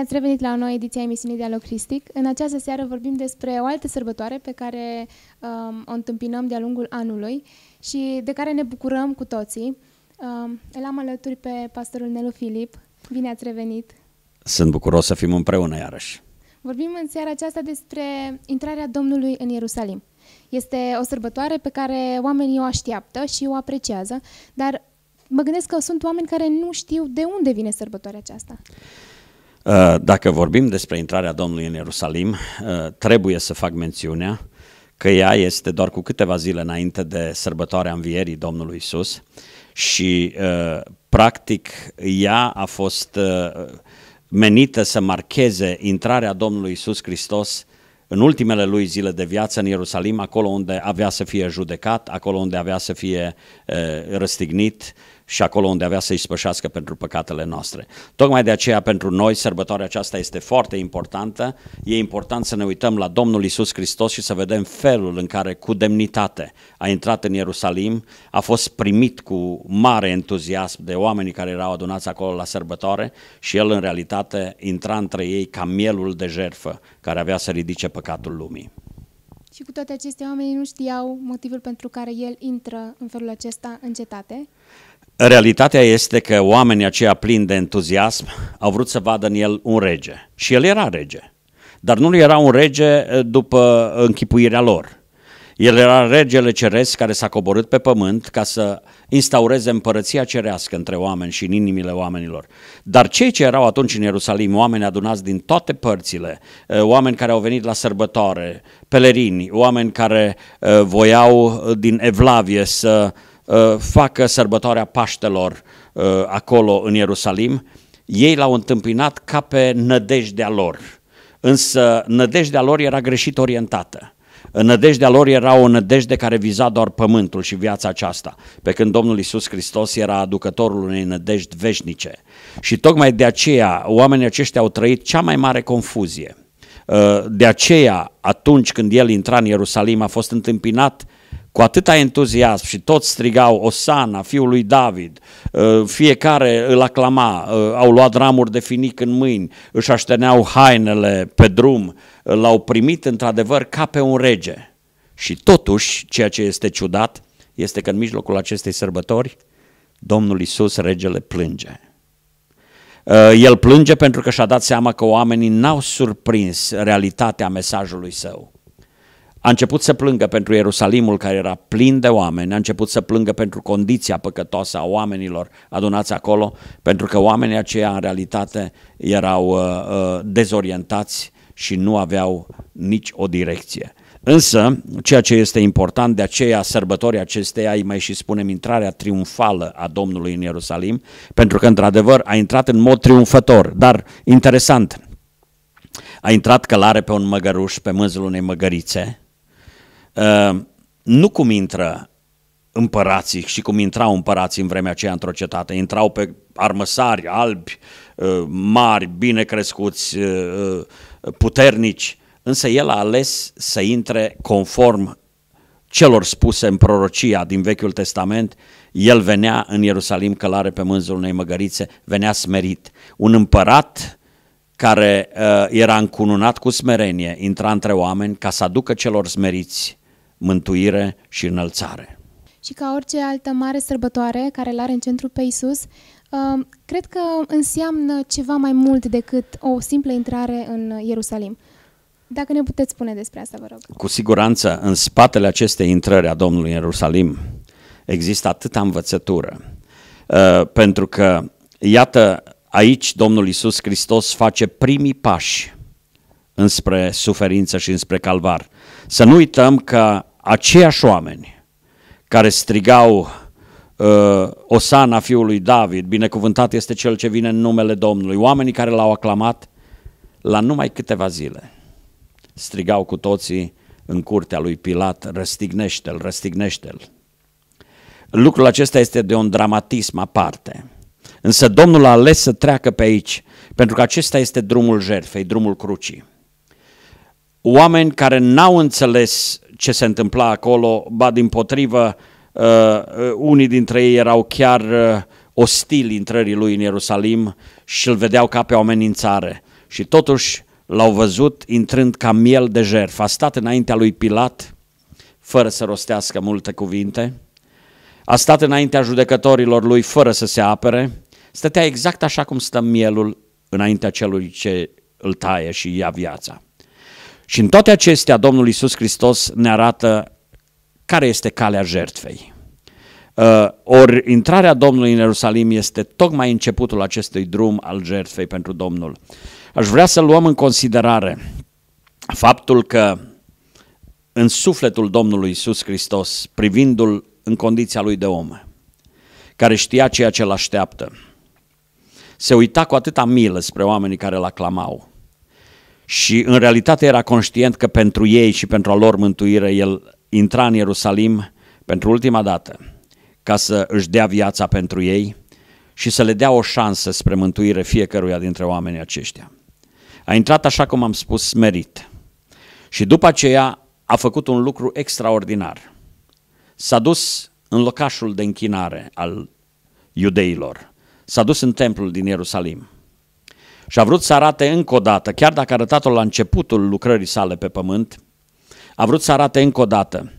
Bine ați revenit la o nouă ediție a emisiunii Dialog Cristic. În această seară vorbim despre o altă sărbătoare pe care um, o întâmpinăm de-a lungul anului și de care ne bucurăm cu toții. Um, îl am alături pe pastorul Nelu Filip. Bine ați revenit! Sunt bucuros să fim împreună iarăși. Vorbim în seara aceasta despre intrarea Domnului în Ierusalim. Este o sărbătoare pe care oamenii o așteaptă și o apreciază, dar mă gândesc că sunt oameni care nu știu de unde vine sărbătoarea aceasta. Uh, dacă vorbim despre intrarea Domnului în Ierusalim, uh, trebuie să fac mențiunea că ea este doar cu câteva zile înainte de sărbătoarea învierii Domnului Isus și uh, practic ea a fost menită să marcheze intrarea Domnului Isus Hristos în ultimele lui zile de viață în Ierusalim, acolo unde avea să fie judecat, acolo unde avea să fie răstignit și acolo unde avea să-i spășească pentru păcatele noastre. Tocmai de aceea pentru noi sărbătoarea aceasta este foarte importantă. E important să ne uităm la Domnul Isus Hristos și să vedem felul în care cu demnitate a intrat în Ierusalim, a fost primit cu mare entuziasm de oamenii care erau adunați acolo la sărbătoare și el în realitate intra între ei ca mielul de jerfă care avea să ridice păcatul lumii. Și cu toate acestea, oamenii nu știau motivul pentru care el intră în felul acesta în cetate. Realitatea este că oamenii aceia plini de entuziasm au vrut să vadă în el un rege. Și el era rege. Dar nu era un rege eh, după închipuirea lor. El era regele ceresc care s-a coborât pe pământ ca să instaureze împărăția cerească între oameni și în inimile oamenilor. Dar cei ce erau atunci în Ierusalim, oameni adunați din toate părțile, eh, oameni care au venit la sărbătoare, pelerini, oameni care eh, voiau din evlavie să Uh, facă sărbătoarea Paștelor uh, acolo în Ierusalim, ei l-au întâmpinat ca pe nădejdea lor. Însă nădejdea lor era greșit orientată. Nădejdea lor era o nădejde care viza doar pământul și viața aceasta, pe când Domnul Isus Hristos era aducătorul unei nădejdi veșnice. Și tocmai de aceea oamenii aceștia au trăit cea mai mare confuzie. Uh, de aceea, atunci când el intra în Ierusalim, a fost întâmpinat cu atâta entuziasm și toți strigau Osana, fiul lui David, ă, fiecare îl aclama, ă, au luat ramuri de finic în mâini, își așteneau hainele pe drum, ă, l-au primit într-adevăr ca pe un rege. Și totuși, ceea ce este ciudat, este că în mijlocul acestei sărbători, Domnul Isus, regele, plânge. El plânge pentru că și-a dat seama că oamenii n-au surprins realitatea mesajului său. A început să plângă pentru Ierusalimul care era plin de oameni, a început să plângă pentru condiția păcătoasă a oamenilor adunați acolo, pentru că oamenii aceia în realitate erau uh, uh, dezorientați și nu aveau nici o direcție. Însă, ceea ce este important, de aceea sărbătorii acesteia îi mai și spunem intrarea triumfală a Domnului în Ierusalim, pentru că, într-adevăr, a intrat în mod triumfător. Dar, interesant, a intrat călare pe un măgăruș, pe mânzul unei măgărițe, Ehm, nu cum intră împărații și cum intrau împărații în vremea aceea într-o cetate, intrau pe armăsari albi, ehm, mari, bine crescuți, ehm, puternici, însă el a ales să intre conform celor spuse în prorocia din Vechiul Testament, el venea în Ierusalim călare pe mânzul unei măgărițe, venea smerit. Un împărat care uh, era încununat cu smerenie, intra între oameni ca să aducă celor smeriți mântuire și înălțare. Și ca orice altă mare sărbătoare care l-are în centru pe Isus, um, cred că înseamnă ceva mai mult decât o simplă intrare în Ierusalim. Dacă ne puteți spune despre asta, vă rog. Cu siguranță, în spatele acestei intrări a Domnului în Ierusalim există atâta învățătură, uh, pentru că, iată, aici Domnul Isus Hristos face primii pași înspre suferință și înspre calvar. Să nu uităm că aceiași oameni care strigau uh, Osana fiului David, binecuvântat este cel ce vine în numele Domnului, oamenii care l-au aclamat la numai câteva zile. Strigau cu toții în curtea lui Pilat, răstignește-l, răstignește-l. Lucrul acesta este de un dramatism aparte. Însă Domnul a ales să treacă pe aici, pentru că acesta este drumul jertfei, drumul crucii. Oameni care n-au înțeles ce se întâmpla acolo, ba din potrivă, uh, uh, unii dintre ei erau chiar uh, ostili intrării lui în Ierusalim și îl vedeau ca pe o amenințare. Și totuși l-au văzut intrând ca miel de jerf. A stat înaintea lui Pilat, fără să rostească multe cuvinte, a stat înaintea judecătorilor lui fără să se apere, stătea exact așa cum stă mielul înaintea celui ce îl taie și ia viața. Și în toate acestea, Domnul Isus Hristos ne arată care este calea jertfei. Uh, ori intrarea Domnului în Ierusalim este tocmai începutul acestui drum al jertfei pentru Domnul. Aș vrea să luăm în considerare faptul că în sufletul Domnului Isus Hristos, privindul în condiția lui de om, care știa ceea ce îl așteaptă, se uita cu atâta milă spre oamenii care îl aclamau, și în realitate era conștient că pentru ei și pentru a lor mântuire el intra în Ierusalim pentru ultima dată ca să își dea viața pentru ei și să le dea o șansă spre mântuire fiecăruia dintre oamenii aceștia. A intrat așa cum am spus smerit și după aceea a făcut un lucru extraordinar. S-a dus în locașul de închinare al iudeilor, s-a dus în templul din Ierusalim și a vrut să arate încă o dată, chiar dacă a arătat-o la începutul lucrării sale pe pământ, a vrut să arate încă o dată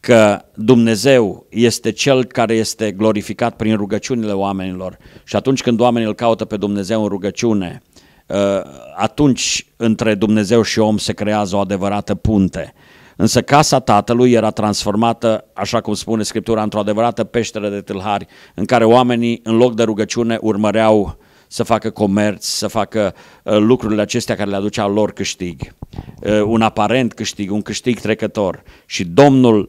că Dumnezeu este Cel care este glorificat prin rugăciunile oamenilor și atunci când oamenii îl caută pe Dumnezeu în rugăciune, ă, atunci între Dumnezeu și om se creează o adevărată punte. Însă casa tatălui era transformată, așa cum spune Scriptura, într-o adevărată peșteră de tâlhari, în care oamenii, în loc de rugăciune, urmăreau să facă comerț, să facă uh, lucrurile acestea care le aducea lor câștig, uh, un aparent câștig, un câștig trecător. Și Domnul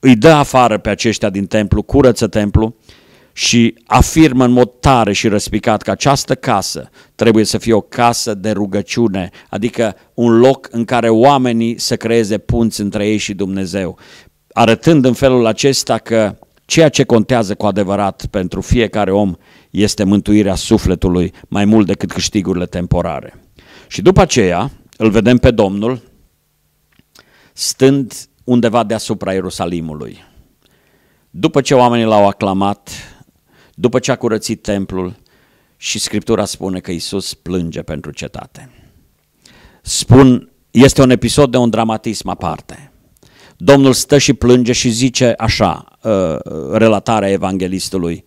îi dă afară pe aceștia din templu, curăță templu și afirmă în mod tare și răspicat că această casă trebuie să fie o casă de rugăciune, adică un loc în care oamenii să creeze punți între ei și Dumnezeu, arătând în felul acesta că Ceea ce contează cu adevărat pentru fiecare om este mântuirea sufletului mai mult decât câștigurile temporare. Și după aceea îl vedem pe Domnul stând undeva deasupra Ierusalimului. După ce oamenii l-au aclamat, după ce a curățit templul și Scriptura spune că Isus plânge pentru cetate. Spun, este un episod de un dramatism aparte. Domnul stă și plânge și zice așa, uh, relatarea evanghelistului,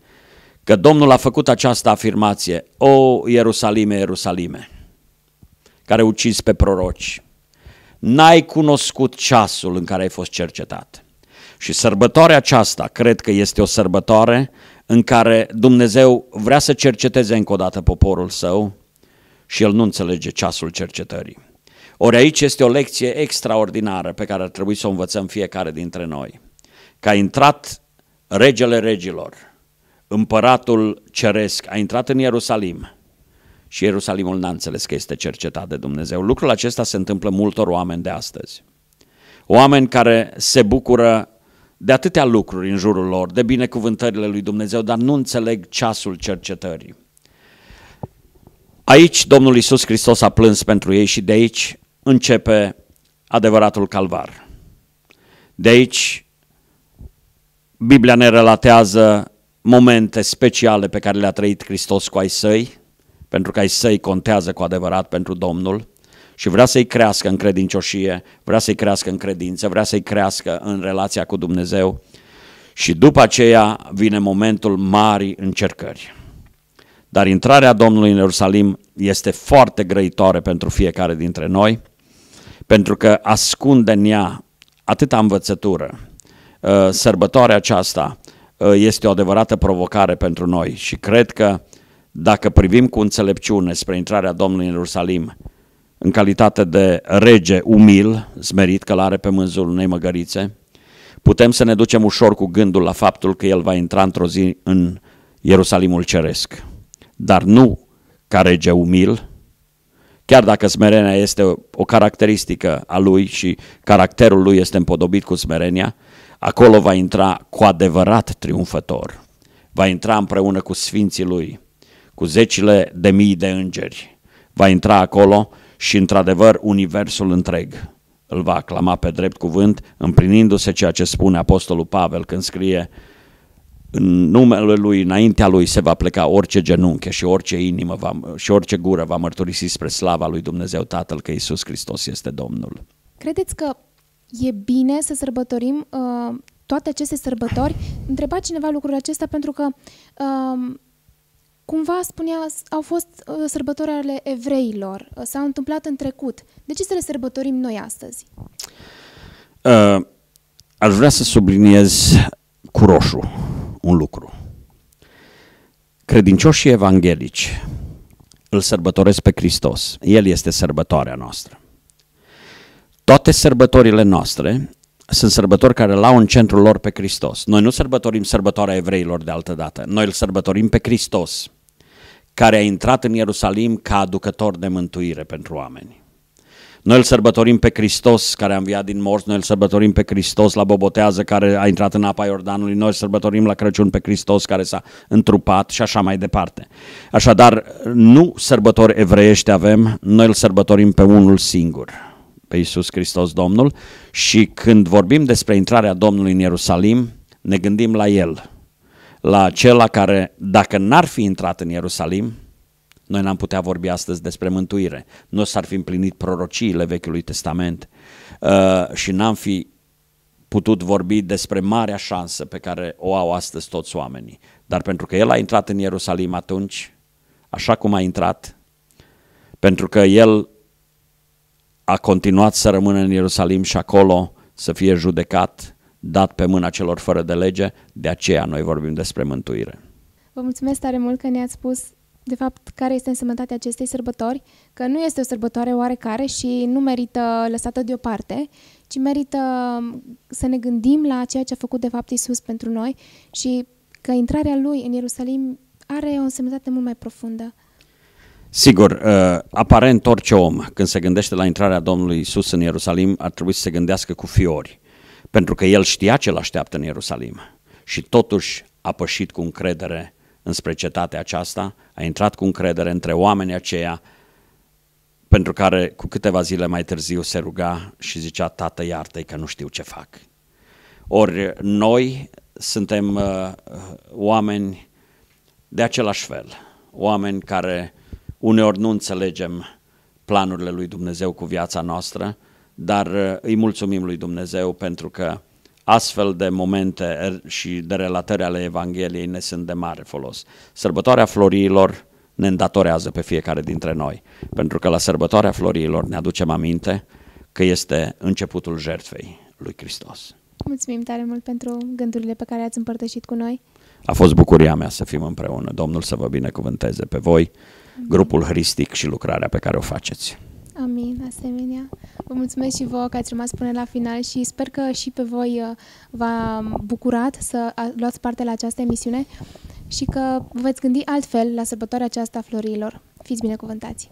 că Domnul a făcut această afirmație, O Ierusalime, Ierusalime, care ucizi pe proroci, n-ai cunoscut ceasul în care ai fost cercetat. Și sărbătoarea aceasta cred că este o sărbătoare în care Dumnezeu vrea să cerceteze încă o dată poporul său și el nu înțelege ceasul cercetării. Ori aici este o lecție extraordinară pe care ar trebui să o învățăm fiecare dintre noi. Că a intrat regele regilor, împăratul ceresc, a intrat în Ierusalim și Ierusalimul n-a înțeles că este cercetat de Dumnezeu. Lucrul acesta se întâmplă multor oameni de astăzi. Oameni care se bucură de atâtea lucruri în jurul lor, de binecuvântările lui Dumnezeu, dar nu înțeleg ceasul cercetării. Aici Domnul Isus Hristos a plâns pentru ei și de aici începe adevăratul calvar. De aici, Biblia ne relatează momente speciale pe care le-a trăit Hristos cu ai săi, pentru că ai săi contează cu adevărat pentru Domnul și vrea să-i crească în credincioșie, vrea să-i crească în credință, vrea să-i crească în relația cu Dumnezeu și după aceea vine momentul marii încercări. Dar intrarea Domnului în Ierusalim este foarte grăitoare pentru fiecare dintre noi, pentru că ascunde în ea atâta învățătură. Uh, sărbătoarea aceasta uh, este o adevărată provocare pentru noi și cred că dacă privim cu înțelepciune spre intrarea Domnului în Ierusalim, în calitate de rege umil, zmerit că l-are pe mânzul unei măgărițe, putem să ne ducem ușor cu gândul la faptul că el va intra într-o zi în Ierusalimul Ceresc. Dar nu ca rege umil, Chiar dacă smerenia este o, caracteristică a lui și caracterul lui este împodobit cu smerenia, acolo va intra cu adevărat triumfător. Va intra împreună cu sfinții lui, cu zecile de mii de îngeri. Va intra acolo și într-adevăr universul întreg îl va aclama pe drept cuvânt, împlinindu-se ceea ce spune Apostolul Pavel când scrie în numele lui, înaintea lui se va pleca orice genunche și orice inimă va, și orice gură va mărturisi spre slava lui Dumnezeu Tatăl că Isus Hristos este Domnul. Credeți că e bine să sărbătorim uh, toate aceste sărbători? Întreba cineva lucrurile acesta pentru că uh, cumva spunea, au fost uh, sărbători ale evreilor, uh, s-au întâmplat în trecut. De ce să le sărbătorim noi astăzi? Uh, aș vrea să subliniez cu roșu un lucru. Credincioșii evanghelici îl sărbătoresc pe Hristos. El este sărbătoarea noastră. Toate sărbătorile noastre sunt sărbători care l-au în centrul lor pe Hristos. Noi nu sărbătorim sărbătoarea evreilor de altă dată, noi îl sărbătorim pe Hristos, care a intrat în Ierusalim ca aducător de mântuire pentru oameni. Noi îl sărbătorim pe Hristos care a înviat din morți, noi îl sărbătorim pe Hristos la Bobotează care a intrat în apa Iordanului, noi îl sărbătorim la Crăciun pe Hristos care s-a întrupat și așa mai departe. Așadar, nu sărbători evreiești avem, noi îl sărbătorim pe unul singur, pe Iisus Hristos Domnul și când vorbim despre intrarea Domnului în Ierusalim, ne gândim la El, la acela care, dacă n-ar fi intrat în Ierusalim, noi n-am putea vorbi astăzi despre mântuire. Nu s-ar fi împlinit prorociile Vechiului Testament uh, și n-am fi putut vorbi despre marea șansă pe care o au astăzi toți oamenii. Dar pentru că el a intrat în Ierusalim atunci, așa cum a intrat, pentru că el a continuat să rămână în Ierusalim și acolo să fie judecat, dat pe mâna celor fără de lege, de aceea noi vorbim despre mântuire. Vă mulțumesc tare mult că ne-ați spus de fapt, care este însemnătatea acestei sărbători, că nu este o sărbătoare oarecare și nu merită lăsată deoparte, ci merită um, să ne gândim la ceea ce a făcut, de fapt, Isus pentru noi și că intrarea Lui în Ierusalim are o însemnătate mult mai profundă. Sigur, uh, aparent orice om, când se gândește la intrarea Domnului Isus în Ierusalim, ar trebui să se gândească cu fiori, pentru că el știa ce l-așteaptă în Ierusalim și totuși a pășit cu încredere înspre cetatea aceasta, a intrat cu încredere între oamenii aceia pentru care cu câteva zile mai târziu se ruga și zicea, Tată iartă că nu știu ce fac. Ori noi suntem uh, oameni de același fel, oameni care uneori nu înțelegem planurile lui Dumnezeu cu viața noastră, dar uh, îi mulțumim lui Dumnezeu pentru că astfel de momente er, și de relatări ale Evangheliei ne sunt de mare folos. Sărbătoarea florilor ne îndatorează pe fiecare dintre noi, pentru că la sărbătoarea florilor ne aducem aminte că este începutul jertfei lui Hristos. Mulțumim tare mult pentru gândurile pe care ați împărtășit cu noi. A fost bucuria mea să fim împreună. Domnul să vă binecuvânteze pe voi, grupul Hristic și lucrarea pe care o faceți. Amin, asemenea. Vă mulțumesc și vouă că ați rămas până la final și sper că și pe voi uh, v-a bucurat să luați parte la această emisiune și că vă veți gândi altfel la sărbătoarea aceasta a florilor. Fiți binecuvântați!